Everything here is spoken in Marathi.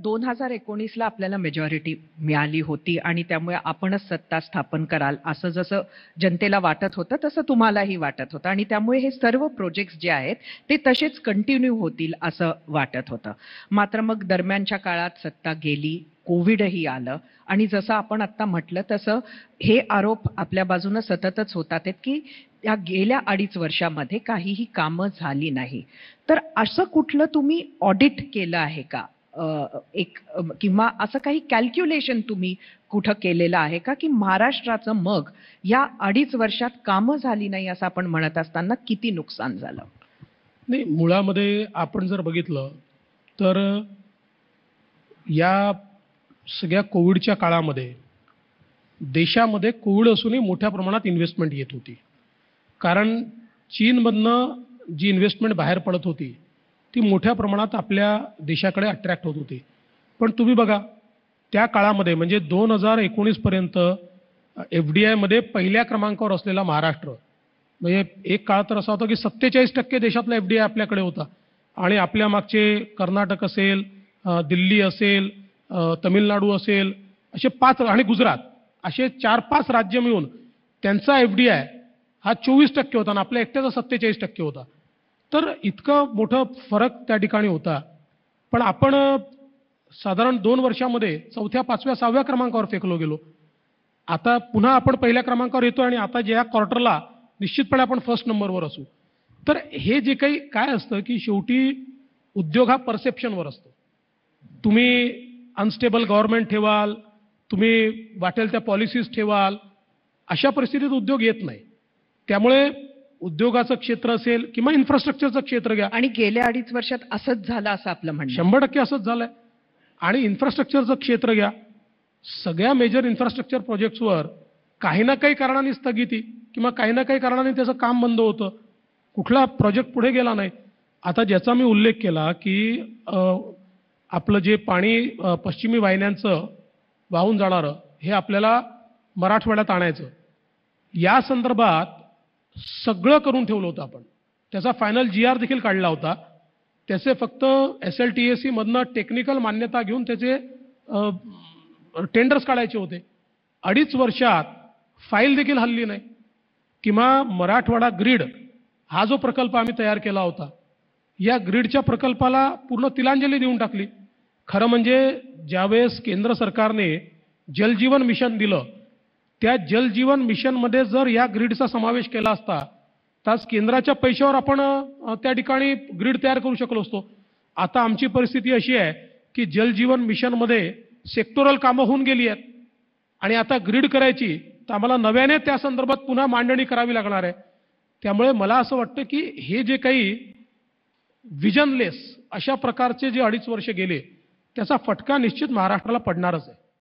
दोन हजार एकोणीसला आपल्याला मेजॉरिटी मिळाली होती आणि त्यामुळे आपणच सत्ता स्थापन कराल असं जसं जनतेला वाटत होतं तसं तुम्हालाही वाटत होतं आणि त्यामुळे हे सर्व प्रोजेक्ट्स जे आहेत ते तसेच कंटिन्यू होतील असं वाटत होतं मात्र मग दरम्यानच्या काळात सत्ता गेली कोविडही आलं आणि जसं आपण आत्ता म्हटलं तसं हे आरोप आपल्या बाजूनं सततच होतात की या गेल्या अडीच वर्षामध्ये काहीही कामं झाली नाही तर असं कुठलं तुम्ही ऑडिट केलं आहे का एक किंवा असं काही कॅल्क्युलेशन तुम्ही कुठं केलेलं आहे का की महाराष्ट्राचं मग या अडीच वर्षात कामं झाली नाही असं आपण म्हणत असताना किती नुकसान झालं नाही मुळामध्ये आपण जर बघितलं तर या सगळ्या कोविडच्या काळामध्ये देशामध्ये कोविड असूनही मोठ्या प्रमाणात इन्व्हेस्टमेंट येत होती कारण चीनमधनं जी इन्व्हेस्टमेंट बाहेर पडत होती ती मोठ्या प्रमाणात आपल्या देशाकडे अट्रॅक्ट होत होती पण तुम्ही बघा त्या काळामध्ये म्हणजे दोन हजार एकोणीसपर्यंत एफ डी आयमध्ये पहिल्या क्रमांकावर असलेला महाराष्ट्र म्हणजे एक काळ तर असा होता की सत्तेचाळीस टक्के देशातला एफ डी आय आपल्याकडे होता आणि आपल्या मागचे कर्नाटक असेल दिल्ली असेल तमिळनाडू असेल असे पाच आणि गुजरात असे चार पाच राज्य मिळून त्यांचा एफ डी आय हा चोवीस टक्के होता आणि आपल्या एकट्याचा सत्तेचाळीस टक्के होता तर इतका मोठा फरक त्या ठिकाणी होता पण आपण साधारण दोन वर्षामध्ये चौथ्या पाचव्या सहाव्या क्रमांकावर फेकलो गेलो आता पुन्हा आपण पहिल्या क्रमांकावर येतो आणि आता ज्या क्वार्टरला निश्चितपणे आपण फर्स्ट नंबरवर असू तर हे जे काही काय असतं की शेवटी उद्योग हा परसेप्शनवर असतो तुम्ही अनस्टेबल गव्हर्नमेंट ठेवाल तुम्ही वाटेल त्या पॉलिसीज ठेवाल अशा परिस्थितीत उद्योग येत नाही त्यामुळे उद्योगाचं क्षेत्र असेल किंवा इन्फ्रास्ट्रक्चरचं क्षेत्र घ्या आणि गेल्या अडीच वर्षात असंच झालं असं आपलं म्हणणं शंभर टक्के असंच झालंय आणि इन्फ्रास्ट्रक्चरचं क्षेत्र घ्या सगळ्या मेजर इन्फ्रास्ट्रक्चर प्रोजेक्ट्सवर काही ना काही कारणाने स्थगिती किंवा काही ना काही कारणाने त्याचं काम बंद होतं कुठला प्रोजेक्ट पुढे गेला नाही आता ज्याचा मी उल्लेख केला की आपलं जे पाणी पश्चिमी वाहिन्यांचं वाहून जाणारं हे आपल्याला मराठवाड्यात आणायचं या संदर्भात सगळं करून ठेवलं होतं आपण त्याचा फायनल जी आर देखील काढला होता त्याचे फक्त S L T S technical मान्यता घेऊन त्याचे टेंडर्स काढायचे होते अडीच वर्षात फाईल देखील हल्ली नाही किंवा मराठवाडा ग्रीड हा जो प्रकल्प आम्ही तयार केला होता या ग्रीडच्या प्रकल्पाला पूर्ण तिलांजली देऊन टाकली खरं म्हणजे ज्यावेळेस केंद्र सरकारने जलजीवन मिशन दिलं त्या जलजीवन मिशनमध्ये जर या ग्रीडचा समावेश केला असता तर केंद्राच्या पैशावर आपण त्या ठिकाणी ग्रीड तयार करू शकलो असतो आता आमची परिस्थिती अशी आहे की जलजीवन मिशनमध्ये सेक्टोरल कामं होऊन गेली आहेत आणि आता ग्रीड करायची तर आम्हाला नव्याने त्या संदर्भात पुन्हा मांडणी करावी लागणार आहे त्यामुळे मला असं वाटतं की हे जे काही विजनलेस अशा प्रकारचे जे अडीच वर्ष गेले त्याचा फटका निश्चित महाराष्ट्राला पडणारच आहे